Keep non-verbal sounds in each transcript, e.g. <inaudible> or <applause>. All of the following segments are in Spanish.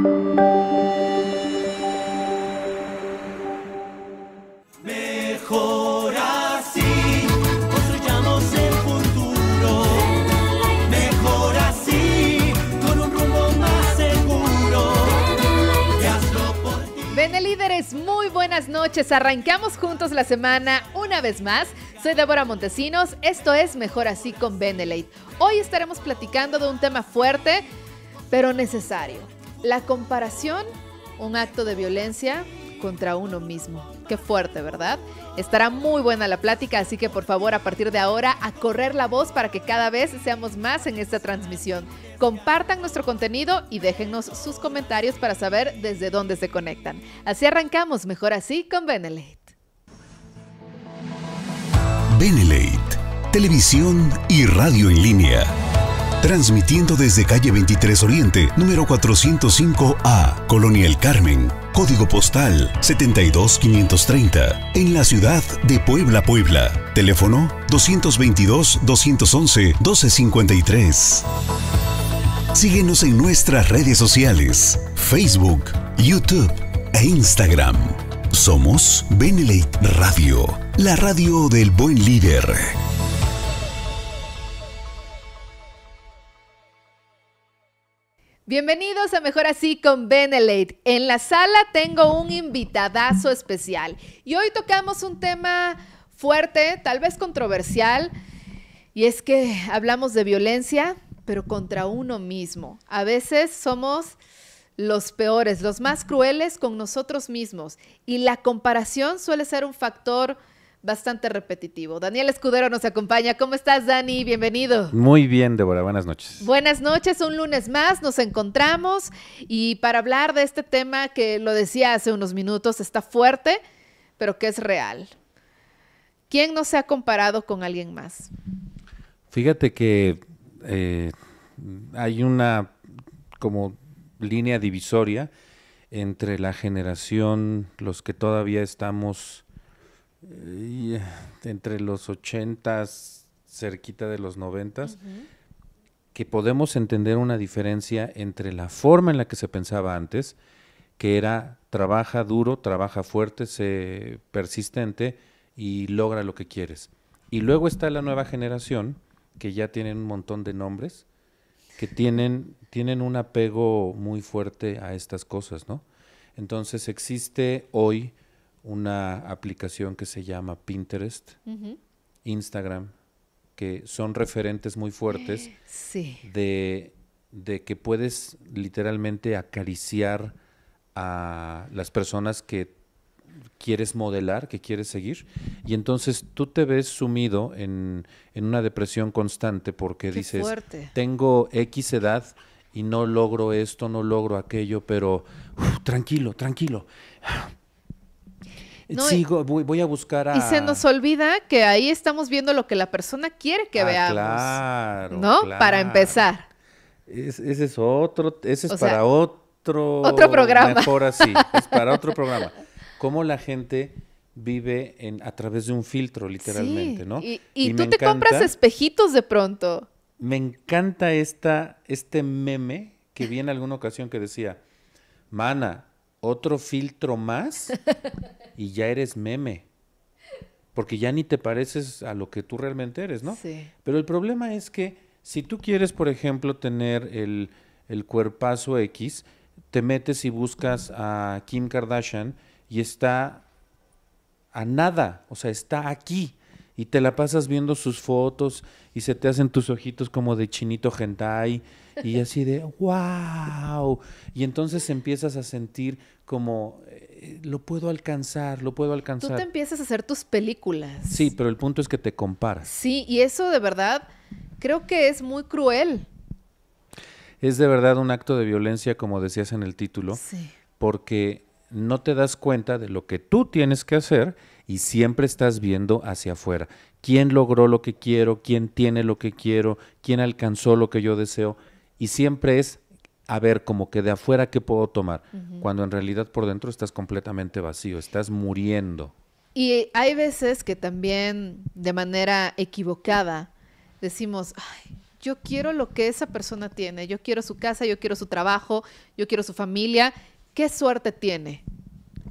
Mejor Mejor así, así, el futuro con un rumbo más seguro muy buenas noches, arrancamos juntos la semana una vez más. Soy Débora Montesinos, esto es Mejor Así con Benelate. Hoy estaremos platicando de un tema fuerte, pero necesario. La comparación, un acto de violencia contra uno mismo. Qué fuerte, ¿verdad? Estará muy buena la plática, así que por favor a partir de ahora a correr la voz para que cada vez seamos más en esta transmisión. Compartan nuestro contenido y déjennos sus comentarios para saber desde dónde se conectan. Así arrancamos, mejor así, con Benelete. Benelete, televisión y radio en línea transmitiendo desde calle 23 Oriente, número 405A, Colonia El Carmen, código postal 72530, en la ciudad de Puebla, Puebla. Teléfono 222-211-1253. Síguenos en nuestras redes sociales, Facebook, YouTube e Instagram. Somos Benelete Radio, la radio del buen líder. Bienvenidos a Mejor Así con Benelate. En la sala tengo un invitadazo especial y hoy tocamos un tema fuerte, tal vez controversial, y es que hablamos de violencia, pero contra uno mismo. A veces somos los peores, los más crueles con nosotros mismos y la comparación suele ser un factor bastante repetitivo. Daniel Escudero nos acompaña. ¿Cómo estás, Dani? Bienvenido. Muy bien, Débora. Buenas noches. Buenas noches. Un lunes más nos encontramos y para hablar de este tema que lo decía hace unos minutos, está fuerte, pero que es real. ¿Quién no se ha comparado con alguien más? Fíjate que eh, hay una como línea divisoria entre la generación, los que todavía estamos y eh, entre los 80 cerquita de los noventas, que podemos entender una diferencia entre la forma en la que se pensaba antes, que era trabaja duro, trabaja fuerte, sé persistente y logra lo que quieres. Y luego está la nueva generación, que ya tienen un montón de nombres, que tienen, tienen un apego muy fuerte a estas cosas, ¿no? Entonces existe hoy una aplicación que se llama Pinterest, Instagram, que son referentes muy fuertes de, que puedes literalmente acariciar a las personas que quieres modelar, que quieres seguir, y entonces tú te ves sumido en, una depresión constante porque dices, tengo X edad, y no logro esto, no logro aquello, pero tranquilo, tranquilo. ¿no? voy, a buscar a... Y se nos olvida que ahí estamos viendo lo que la persona quiere que ah, veamos. Claro, ¿No? Para empezar. ese es otro, ese es para otro... Otro programa. Mejor así, es <laughs> para otro programa. Cómo la gente vive a través de un filtro, literalmente, ¿no? Y, tú te compras espejitos de pronto. Me encanta esta, este meme que vi en alguna ocasión que decía, mana, otro filtro más <laughs> y ya eres meme. Porque ya ni te pareces a lo que tú realmente eres, ¿no? Sí. Pero el problema es que si tú quieres, por ejemplo, tener el, el cuerpazo X, te metes y buscas a Kim Kardashian y está a nada, o sea, está aquí y te la pasas viendo sus fotos y se te hacen tus ojitos como de chinito gentai. y <laughs> así de wow. Y entonces empiezas a sentir como eh, lo puedo alcanzar, lo puedo alcanzar. Tú te empiezas a hacer tus películas. Sí, pero el punto es que te comparas. Sí, y eso de verdad creo que es muy cruel. Es de verdad un acto de violencia, como decías en el título, porque no te das cuenta de lo que tú tienes que hacer y siempre estás viendo hacia afuera. ¿Quién logró lo que quiero? ¿Quién tiene lo que quiero? ¿Quién alcanzó lo que yo deseo? Y siempre es a ver como que de afuera qué puedo tomar, cuando en realidad por dentro estás completamente vacío, estás muriendo. Y hay veces que también de manera equivocada decimos, yo quiero lo que esa persona tiene, yo quiero su casa, yo quiero su trabajo, yo quiero su familia, ¿qué suerte tiene?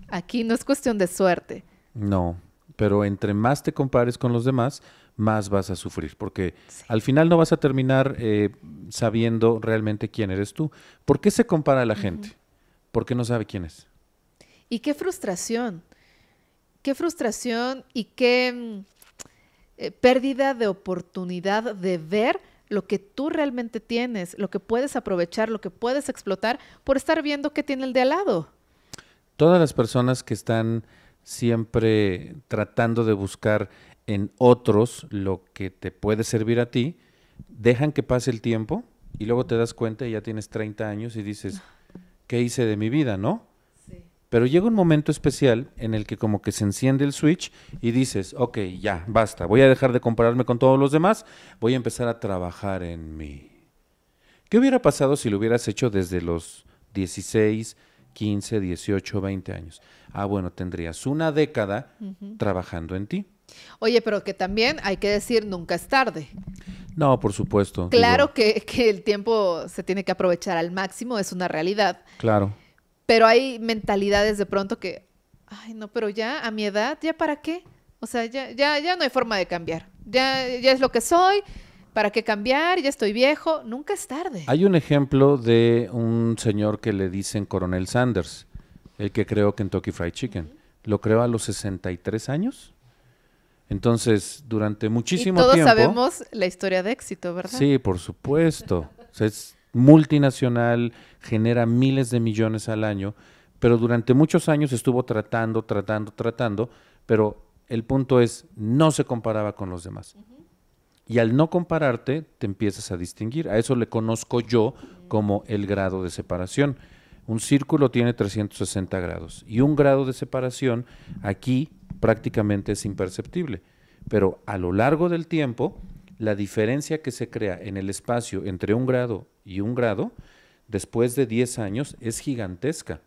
Aquí no es cuestión de suerte, no, pero entre más te compares con los demás, más vas a sufrir, porque al final no vas a terminar eh, sabiendo realmente quién eres tú. ¿Por qué se compara a la gente? Porque no sabe quién es. Y qué frustración, qué frustración y qué mm, eh, pérdida de oportunidad de ver lo que tú realmente tienes, lo que puedes aprovechar, lo que puedes explotar por estar viendo qué tiene el de al lado. Todas las personas que están siempre tratando de buscar en otros lo que te puede servir a ti, dejan que pase el tiempo y luego te das cuenta y ya tienes 30 años y dices, ¿qué hice de mi vida, no? Pero llega un momento especial en el que como que se enciende el switch y dices, ok, ya, basta, voy a dejar de compararme con todos los demás, voy a empezar a trabajar en mí. ¿Qué hubiera pasado si lo hubieras hecho desde los 16, 15, 18, 20 años. Ah, bueno, tendrías una década trabajando en ti. Oye, pero que también hay que decir nunca es tarde. No, por supuesto. Claro que, que, el tiempo se tiene que aprovechar al máximo, es una realidad. Claro. Pero hay mentalidades de pronto que, ay, no, pero ya a mi edad, ¿ya para qué? O sea, ya, ya, ya no hay forma de cambiar. Ya, ya es lo que soy, ¿Para qué cambiar? Ya estoy viejo. Nunca es tarde. Hay un ejemplo de un señor que le dicen Coronel Sanders, el que creó Kentucky Fried Chicken. Lo creó a los 63 años. Entonces, durante muchísimo y todos sabemos la historia de éxito, ¿verdad? Sí, por supuesto. es multinacional, genera miles de millones al año, pero durante muchos años estuvo tratando, tratando, tratando, pero el punto es, no se comparaba con los demás. Y al no compararte, te empiezas a distinguir. A eso le conozco yo como el grado de separación. Un círculo tiene 360 grados y un grado de separación aquí prácticamente es imperceptible. Pero a lo largo del tiempo, la diferencia que se crea en el espacio entre un grado y un grado, después de 10 años, es gigantesca.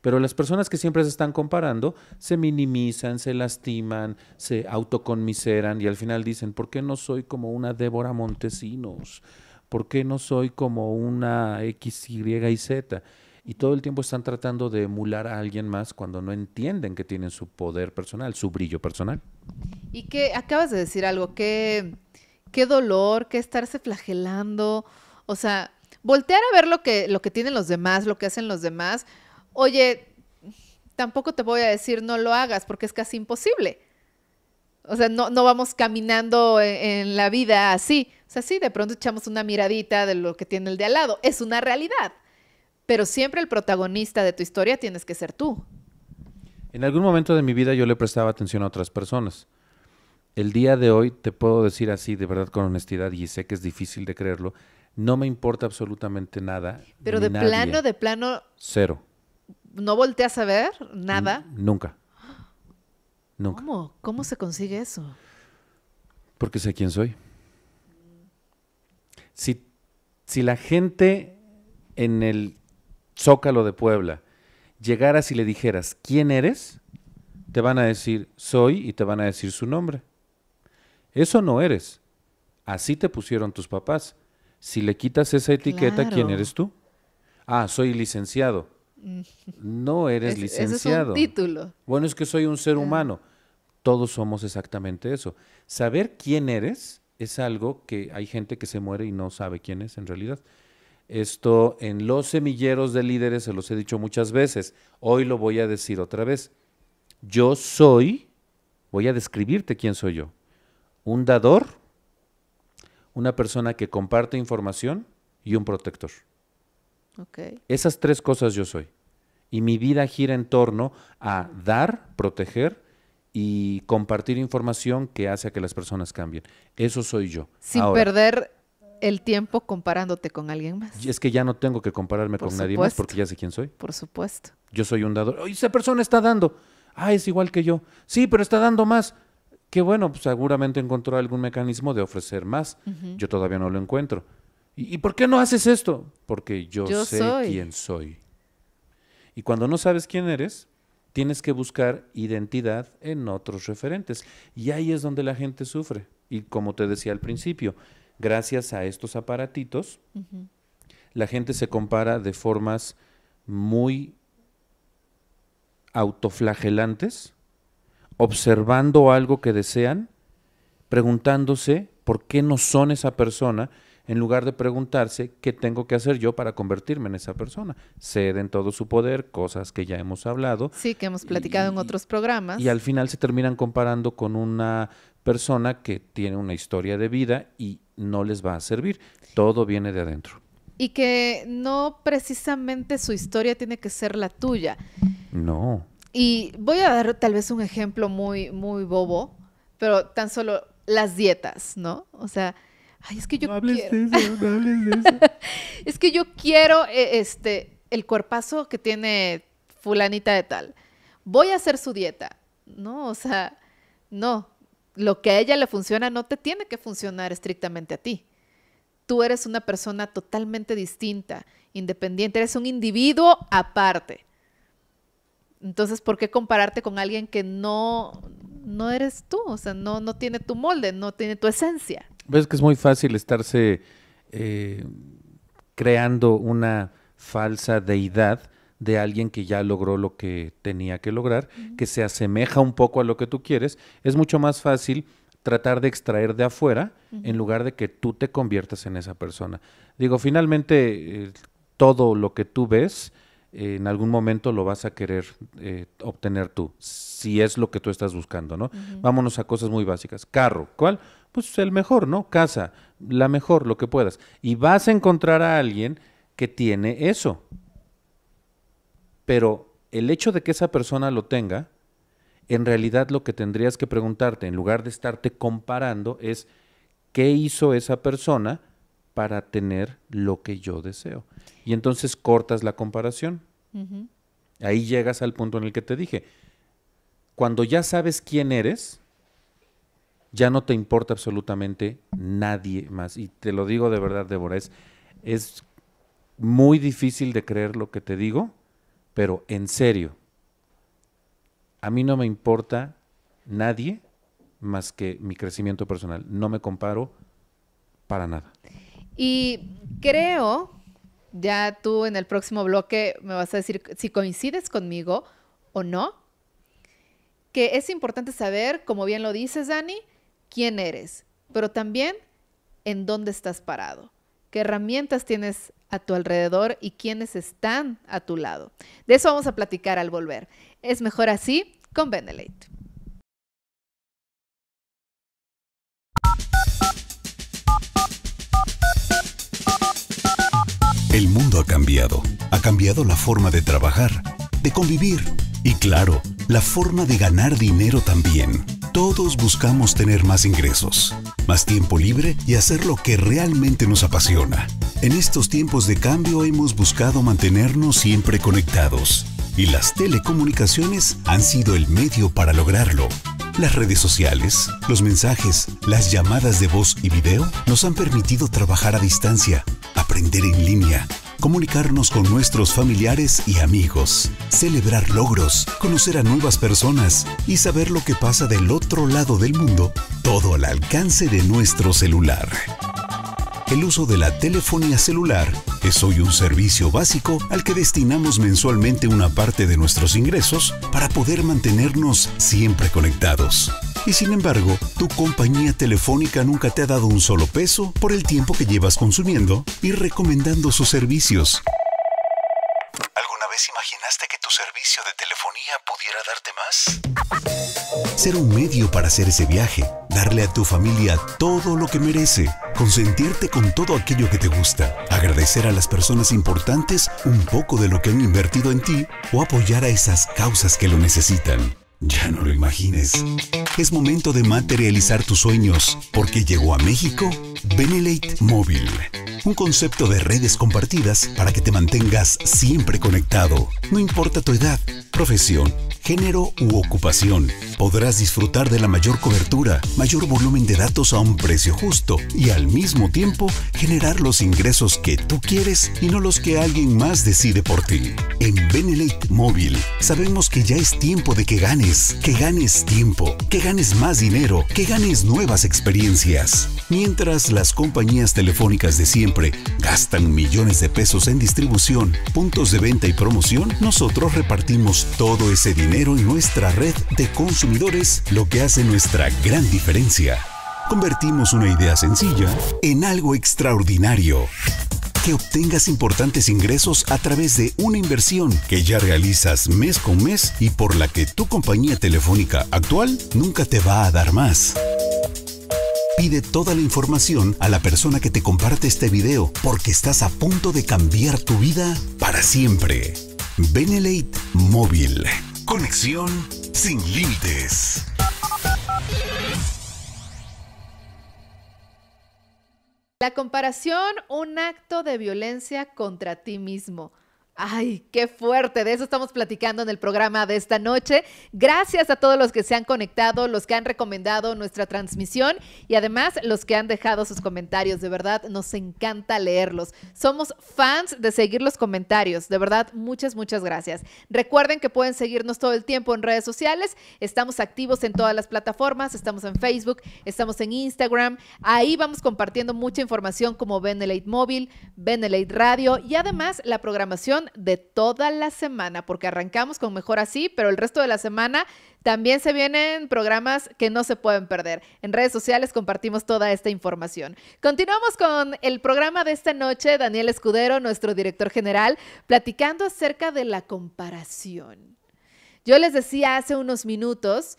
Pero las personas que siempre se están comparando se minimizan, se lastiman, se autoconmiseran y al final dicen, ¿por qué no soy como una Débora Montesinos? ¿Por qué no soy como una X, Y y Z? Y todo el tiempo están tratando de emular a alguien más cuando no entienden que tienen su poder personal, su brillo personal. Y que acabas de decir algo, qué dolor, qué estarse flagelando, o sea, voltear a ver lo que, lo que tienen los demás, lo que hacen los demás, oye, tampoco te voy a decir no lo hagas porque es casi imposible. O sea, no, vamos caminando e, en, la vida así. O sea, sí, de pronto echamos una miradita de lo que tiene el de al lado. Es una realidad. Pero siempre el protagonista de tu historia tienes que ser tú. En algún momento de mi vida yo le prestaba atención a otras personas. El día de hoy te puedo decir así, de verdad, con honestidad, y sé que es difícil de creerlo, no me importa absolutamente nada. Pero de plano, de plano. Cero. ¿No volteas a ver nada? nunca. Nunca. ¿Cómo? ¿Cómo se consigue eso? Porque sé quién soy. Si, la gente en el Zócalo de Puebla llegara y le dijeras, ¿quién eres? Te van a decir, soy, y te van a decir su nombre. Eso no eres. Así te pusieron tus papás. Si le quitas esa etiqueta, ¿quién eres tú? Ah, soy licenciado. No eres licenciado. Bueno, es que soy un ser ah. humano. Todos somos exactamente eso. Saber quién eres es algo que hay gente que se muere y no sabe quién es en realidad. Esto en los semilleros de líderes se los he dicho muchas veces. Hoy lo voy a decir otra vez. Yo soy, voy a describirte quién soy yo. Un dador, una persona que comparte información y un protector. Esas tres cosas yo soy. Y mi vida gira en torno a dar, proteger y compartir información que hace que las personas cambien. Eso soy yo. Sin perder el tiempo comparándote con alguien más. Es que ya no tengo que compararme con nadie más porque ya sé quién soy. Por supuesto. Yo soy un dador. y esa persona está dando. Ah, es igual que yo. Sí, pero está dando más. Qué bueno, pues, seguramente encontró algún mecanismo de ofrecer más. Yo todavía no lo encuentro ¿Y, por qué no haces esto? Porque yo, sé quién soy. Y cuando no sabes quién eres, tienes que buscar identidad en otros referentes. Y ahí es donde la gente sufre. Y como te decía al principio, gracias a estos aparatitos, la gente se compara de formas muy autoflagelantes, observando algo que desean, preguntándose por qué no son esa persona en lugar de preguntarse qué tengo que hacer yo para convertirme en esa persona. Cede en todo su poder, cosas que ya hemos hablado. Sí, que hemos platicado en otros programas. Y al final se terminan comparando con una persona que tiene una historia de vida y no les va a servir. Todo viene de adentro. Y que no precisamente su historia tiene que ser la tuya. No. Y voy a dar tal vez un ejemplo muy, muy bobo, pero tan solo las dietas, ¿no? O sea, ay, es que yo quiero... <laughs> es que yo quiero eh, este, el cuerpazo que tiene fulanita de tal. Voy a hacer su dieta. No, o sea, no. Lo que a ella le funciona no te tiene que funcionar estrictamente a ti. Tú eres una persona totalmente distinta, independiente, eres un individuo aparte. Entonces, ¿por qué compararte con alguien que no, no eres tú? O sea, no, no tiene tu molde, no tiene tu esencia. Ves que es muy fácil estarse eh, creando una falsa deidad de alguien que ya logró lo que tenía que lograr, que se asemeja un poco a lo que tú quieres. Es mucho más fácil tratar de extraer de afuera en lugar de que tú te conviertas en esa persona. Digo, finalmente eh, todo lo que tú ves eh, en algún momento lo vas a querer obtener tú, si es lo que tú estás buscando, ¿no? Vámonos a cosas muy básicas. Carro, ¿cuál? pues el mejor, ¿no? Casa, la mejor, lo que puedas. Y vas a encontrar a alguien que tiene eso. Pero el hecho de que esa persona lo tenga, en realidad lo que tendrías que preguntarte, en lugar de estarte comparando, es qué hizo esa persona para tener lo que yo deseo. Y entonces cortas la comparación. Ahí llegas al punto en el que te dije. Cuando ya sabes quién eres, ya no te importa absolutamente nadie más. Y te lo digo de verdad, Débora, es, es muy difícil de creer lo que te digo, pero en serio, a mí no me importa nadie más que mi crecimiento personal. No me comparo para nada. Y creo, ya tú en el próximo bloque me vas a decir si coincides conmigo o no, que es importante saber, como bien lo dices, Dani, quién eres, pero también en dónde estás parado, qué herramientas tienes a tu alrededor y quiénes están a tu lado. De eso vamos a platicar al volver. Es mejor así con Benelete. El mundo ha cambiado. Ha cambiado la forma de trabajar, de convivir y claro, la forma de ganar dinero también. Todos buscamos tener más ingresos, más tiempo libre y hacer lo que realmente nos apasiona. En estos tiempos de cambio hemos buscado mantenernos siempre conectados y las telecomunicaciones han sido el medio para lograrlo. Las redes sociales, los mensajes, las llamadas de voz y video nos han permitido trabajar a distancia, aprender en línea, comunicarnos con nuestros familiares y amigos, celebrar logros, conocer a nuevas personas y saber lo que pasa del otro lado del mundo, todo al alcance de nuestro celular el uso de la telefonía celular es hoy un servicio básico al que destinamos mensualmente una parte de nuestros ingresos para poder mantenernos siempre conectados. Y sin embargo, tu compañía telefónica nunca te ha dado un solo peso por el tiempo que llevas consumiendo y recomendando sus servicios. ¿Alguna vez imaginaste que servicio de telefonía pudiera darte más? Ser un medio para hacer ese viaje, darle a tu familia todo lo que merece, consentirte con todo aquello que te gusta, agradecer a las personas importantes un poco de lo que han invertido en ti o apoyar a esas causas que lo necesitan. Ya no lo imagines. Es momento de materializar tus sueños, porque llegó a México Benelate Móvil. Un concepto de redes compartidas para que te mantengas siempre conectado, no importa tu edad, profesión género u ocupación. Podrás disfrutar de la mayor cobertura, mayor volumen de datos a un precio justo y al mismo tiempo generar los ingresos que tú quieres y no los que alguien más decide por ti. En Benelete Móvil sabemos que ya es tiempo de que ganes, que ganes tiempo, que ganes más dinero, que ganes nuevas experiencias. Mientras las compañías telefónicas de siempre gastan millones de pesos en distribución, puntos de venta y promoción, nosotros repartimos todo ese dinero y en nuestra red de consumidores, lo que hace nuestra gran diferencia. Convertimos una idea sencilla en algo extraordinario. Que obtengas importantes ingresos a través de una inversión que ya realizas mes con mes y por la que tu compañía telefónica actual nunca te va a dar más. Pide toda la información a la persona que te comparte este video porque estás a punto de cambiar tu vida para siempre. Benelate Móvil. Conexión sin límites. La comparación, un acto de violencia contra ti mismo. Ay, qué fuerte. De eso estamos platicando en el programa de esta noche. Gracias a todos los que se han conectado, los que han recomendado nuestra transmisión y además los que han dejado sus comentarios. De verdad, nos encanta leerlos. Somos fans de seguir los comentarios. De verdad, muchas, muchas gracias. Recuerden que pueden seguirnos todo el tiempo en redes sociales. Estamos activos en todas las plataformas. Estamos en Facebook, estamos en Instagram. Ahí vamos compartiendo mucha información como Benelate Móvil, Benelate Radio y además la programación de toda la semana, porque arrancamos con mejor así, pero el resto de la semana también se vienen programas que no se pueden perder. En redes sociales compartimos toda esta información. Continuamos con el programa de esta noche, Daniel Escudero, nuestro director general, platicando acerca de la comparación. Yo les decía hace unos minutos,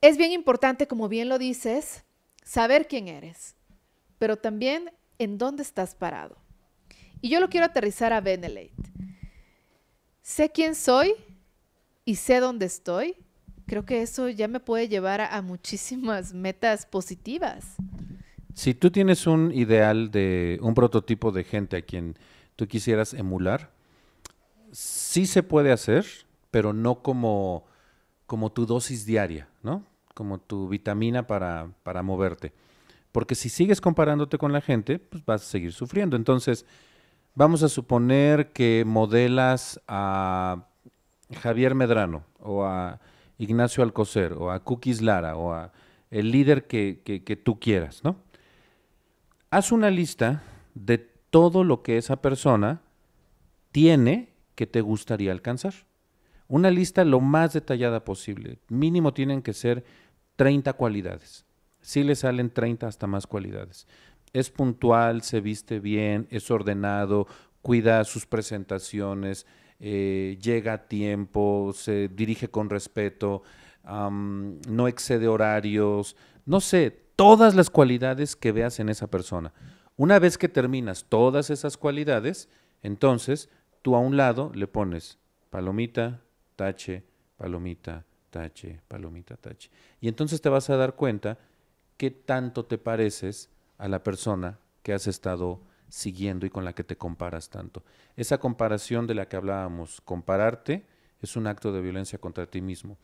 es bien importante, como bien lo dices, saber quién eres, pero también en dónde estás parado. Y yo lo quiero aterrizar a Benelete. Sé quién soy y sé dónde estoy. Creo que eso ya me puede llevar a, muchísimas metas positivas. Si tú tienes un ideal de un prototipo de gente a quien tú quisieras emular, sí se puede hacer, pero no como, como tu dosis diaria, ¿no? Como tu vitamina para, moverte. Porque si sigues comparándote con la gente, pues vas a seguir sufriendo. Entonces, Vamos a suponer que modelas a Javier Medrano o a Ignacio Alcocer o a Cookies Lara o a el líder que, tú quieras, ¿no? Haz una lista de todo lo que esa persona tiene que te gustaría alcanzar. Una lista lo más detallada posible. Mínimo tienen que ser 30 cualidades. Si le salen 30 hasta más cualidades es puntual, se viste bien, es ordenado, cuida sus presentaciones, eh, llega a tiempo, se dirige con respeto, no excede horarios, no sé, todas las cualidades que veas en esa persona. Una vez que terminas todas esas cualidades, entonces tú a un lado le pones palomita, tache, palomita, tache, palomita, tache. Y entonces te vas a dar cuenta qué tanto te pareces a la persona que has estado siguiendo y con la que te comparas tanto. Esa comparación de la que hablábamos, compararte, es un acto de violencia contra ti mismo,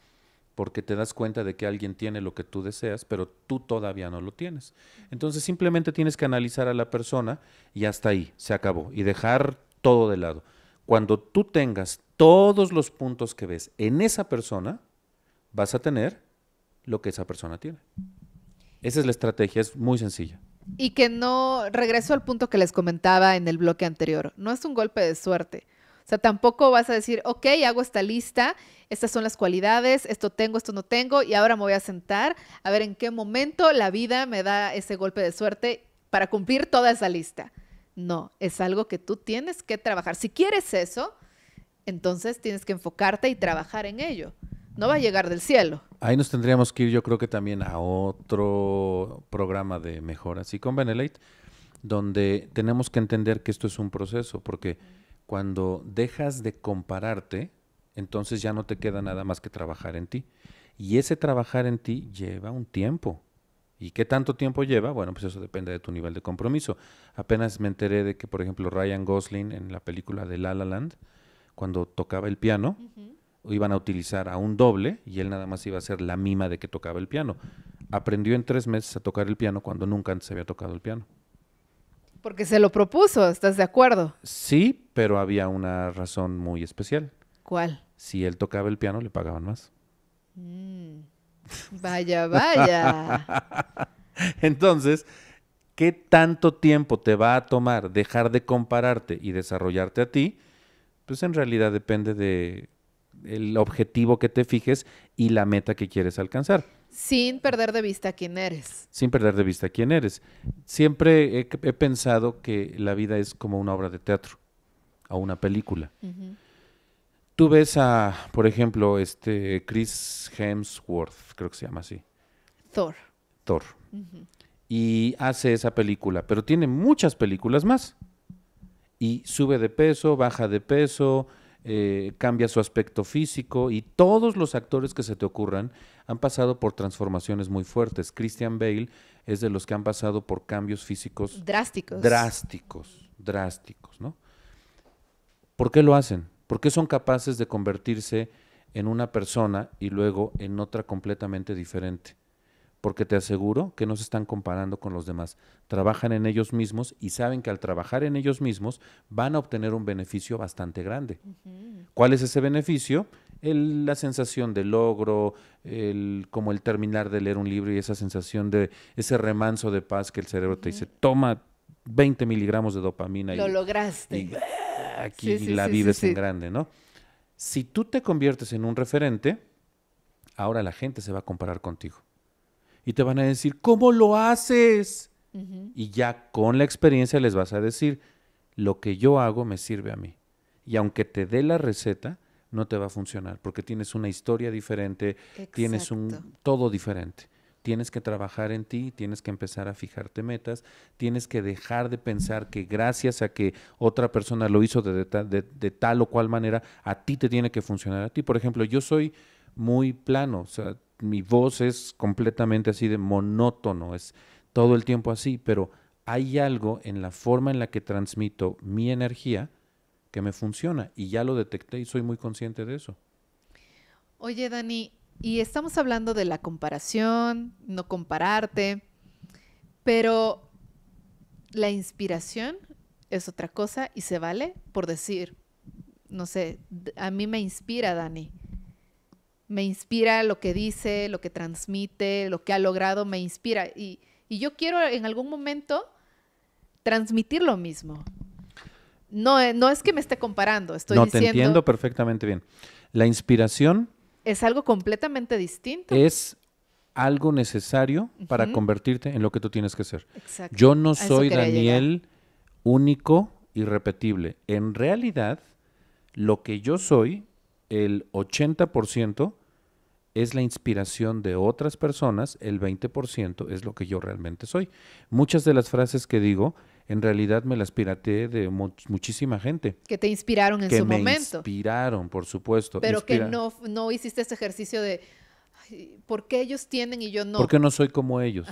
porque te das cuenta de que alguien tiene lo que tú deseas, pero tú todavía no lo tienes. Entonces simplemente tienes que analizar a la persona y hasta ahí, se acabó, y dejar todo de lado. Cuando tú tengas todos los puntos que ves en esa persona, vas a tener lo que esa persona tiene. Esa es la estrategia, es muy sencilla. Y que no, regreso al punto que les comentaba en el bloque anterior, no es un golpe de suerte. O sea, tampoco vas a decir, ok, hago esta lista, estas son las cualidades, esto tengo, esto no tengo, y ahora me voy a sentar a ver en qué momento la vida me da ese golpe de suerte para cumplir toda esa lista. No, es algo que tú tienes que trabajar. Si quieres eso, entonces tienes que enfocarte y trabajar en ello no va a llegar del cielo. Ahí nos tendríamos que ir, yo creo que también a otro programa de mejoras y con Benelate, donde tenemos que entender que esto es un proceso, porque cuando dejas de compararte, entonces ya no te queda nada más que trabajar en ti. Y ese trabajar en ti lleva un tiempo. ¿Y qué tanto tiempo lleva? Bueno, pues eso depende de tu nivel de compromiso. Apenas me enteré de que, por ejemplo, Ryan Gosling en la película de La La Land, cuando tocaba el piano, iban a utilizar a un doble y él nada más iba a ser la mima de que tocaba el piano. Aprendió en tres meses a tocar el piano cuando nunca antes había tocado el piano. Porque se lo propuso, ¿estás de acuerdo? Sí, pero había una razón muy especial. ¿Cuál? Si él tocaba el piano, le pagaban más. Mm, vaya, vaya. <laughs> Entonces, ¿qué tanto tiempo te va a tomar dejar de compararte y desarrollarte a ti? Pues en realidad depende de el objetivo que te fijes y la meta que quieres alcanzar. Sin perder de vista quién eres. Sin perder de vista quién eres. Siempre he, pensado que la vida es como una obra de teatro o una película. Tú ves a, por ejemplo, este Chris Hemsworth, creo que se llama así. Thor. Thor. Y hace esa película, pero tiene muchas películas más. Y sube de peso, baja de peso, eh, cambia su aspecto físico y todos los actores que se te ocurran han pasado por transformaciones muy fuertes. Christian Bale es de los que han pasado por cambios físicos drásticos. Drásticos, drásticos, ¿no? ¿Por qué lo hacen? ¿Por qué son capaces de convertirse en una persona y luego en otra completamente diferente? porque te aseguro que no se están comparando con los demás. Trabajan en ellos mismos y saben que al trabajar en ellos mismos van a obtener un beneficio bastante grande. ¿Cuál es ese beneficio? la sensación de logro, como el terminar de leer un libro y esa sensación de ese remanso de paz que el cerebro te dice, toma 20 miligramos de dopamina. Lo lograste. Ah, aquí la vives en grande, ¿no? Si tú te conviertes en un referente, ahora la gente se va a comparar contigo y te van a decir, ¿cómo lo haces? Y ya con la experiencia les vas a decir, lo que yo hago me sirve a mí. Y aunque te dé la receta, no te va a funcionar porque tienes una historia diferente, tienes un todo diferente. Tienes que trabajar en ti, tienes que empezar a fijarte metas, tienes que dejar de pensar que gracias a que otra persona lo hizo de, tal o cual manera, a ti te tiene que funcionar a ti. Por ejemplo, yo soy muy plano, o sea, mi voz es completamente así de monótono, es todo el tiempo así, pero hay algo en la forma en la que transmito mi energía que me funciona y ya lo detecté y soy muy consciente de eso. Oye, Dani, y estamos hablando de la comparación, no compararte, pero la inspiración es otra cosa y se vale por decir, no sé, a mí me inspira Dani me inspira lo que dice, lo que transmite, lo que ha logrado, me inspira. Y, yo quiero en algún momento transmitir lo mismo. No, eh, no es que me esté comparando, estoy no, diciendo... No, te entiendo perfectamente bien. La inspiración... Es algo completamente distinto. Es algo necesario para convertirte en lo que tú tienes que ser. Exacto. Yo no soy Daniel único único, repetible. En realidad, lo que yo soy, el 80% es la inspiración de otras personas, el 20% es lo que yo realmente soy. Muchas de las frases que digo, en realidad me las pirateé de muchísima gente. Que te inspiraron en que su me momento. Inspiraron, por supuesto. Pero que no, no hiciste ese ejercicio de, ¿por qué ellos tienen y yo no? Porque no soy como ellos?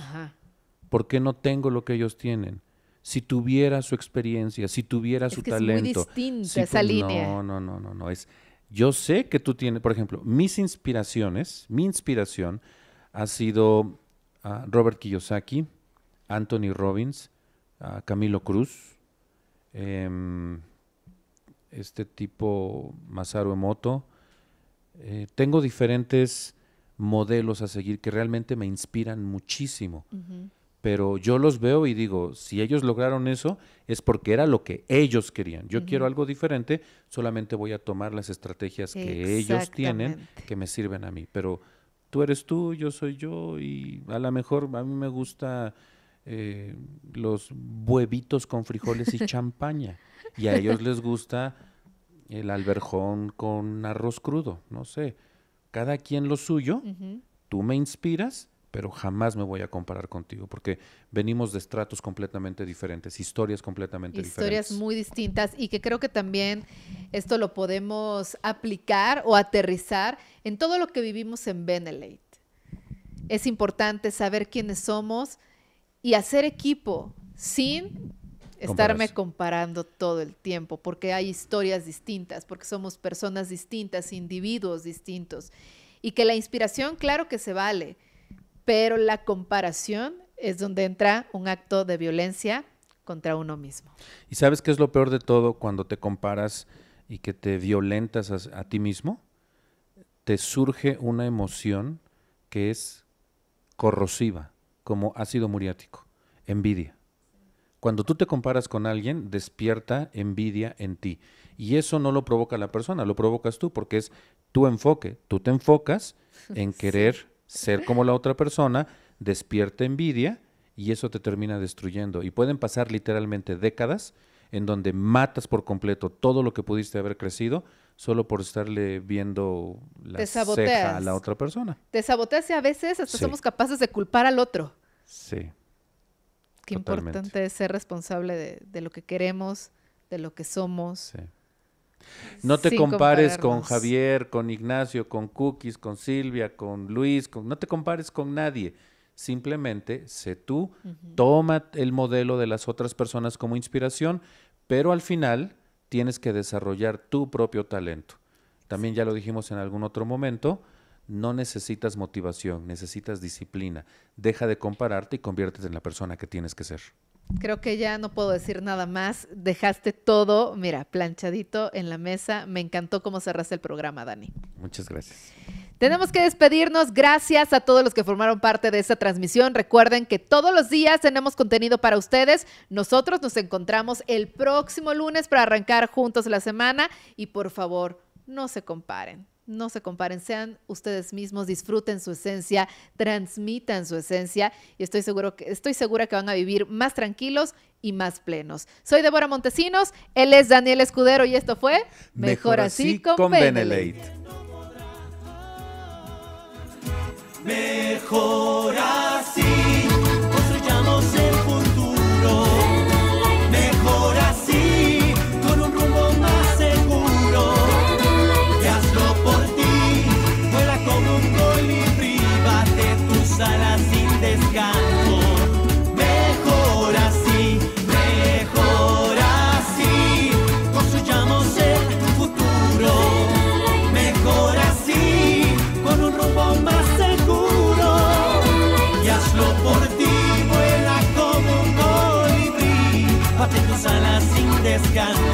¿Por qué no tengo lo que ellos tienen? si tuviera su experiencia, si tuviera su talento. Es muy esa línea. No, no, no, no, no. Es, yo sé que tú tienes, por ejemplo, mis inspiraciones, mi inspiración ha sido ah, Robert Kiyosaki, Anthony Robbins, ah, Camilo Cruz, em, este tipo Masaru Emoto. Eh, tengo diferentes modelos a seguir que realmente me inspiran muchísimo pero yo los veo y digo, si ellos lograron eso, es porque era lo que ellos querían. Yo quiero algo diferente, solamente voy a tomar las estrategias que ellos tienen que me sirven a mí. Pero tú eres tú, yo soy yo, y a lo mejor a mí me gusta eh, los huevitos con frijoles y <laughs> champaña, y a ellos les gusta el alberjón con arroz crudo, no sé. Cada quien lo suyo, tú me inspiras pero jamás me voy a comparar contigo, porque venimos de estratos completamente diferentes, historias completamente historias diferentes. Historias muy distintas y que creo que también esto lo podemos aplicar o aterrizar en todo lo que vivimos en Benelete. Es importante saber quiénes somos y hacer equipo sin estarme comparando todo el tiempo, porque hay historias distintas, porque somos personas distintas, individuos distintos. Y que la inspiración, claro que se vale, pero la comparación es donde entra un acto de violencia contra uno mismo. ¿Y sabes qué es lo peor de todo cuando te comparas y que te violentas a, ti mismo? Te surge una emoción que es corrosiva, como ácido muriático, envidia. Cuando tú te comparas con alguien, despierta envidia en ti. Y eso no lo provoca la persona, lo provocas tú, porque es tu enfoque. Tú te enfocas en <laughs> querer ser como la otra persona, despierta envidia y eso te termina destruyendo. Y pueden pasar literalmente décadas en donde matas por completo todo lo que pudiste haber crecido solo por estarle viendo la ceja a la otra persona. Te saboteas y a veces hasta somos capaces de culpar al otro. Sí. Qué importante es ser responsable de, lo que queremos, de lo que somos. No te compares con Javier, con Ignacio, con Cookies, con Silvia, con Luis, no te compares con nadie. Simplemente sé tú, toma el modelo de las otras personas como inspiración, pero al final tienes que desarrollar tu propio talento. También ya lo dijimos en algún otro momento, no necesitas motivación, necesitas disciplina. Deja de compararte y conviértete en la persona que tienes que ser creo que ya no puedo decir nada más. Dejaste todo, mira, planchadito en la mesa. Me encantó cómo cerraste el programa, Dani. Muchas gracias. Tenemos que despedirnos. Gracias a todos los que formaron parte de esta transmisión. Recuerden que todos los días tenemos contenido para ustedes. Nosotros nos encontramos el próximo lunes para arrancar juntos la semana y por favor, no se comparen no se comparen, sean ustedes mismos, disfruten su esencia, transmitan su esencia y estoy, seguro que, estoy segura que van a vivir más tranquilos y más plenos. Soy Débora Montesinos, él es Daniel Escudero y esto fue Mejor, así, con, Mejor así. canto.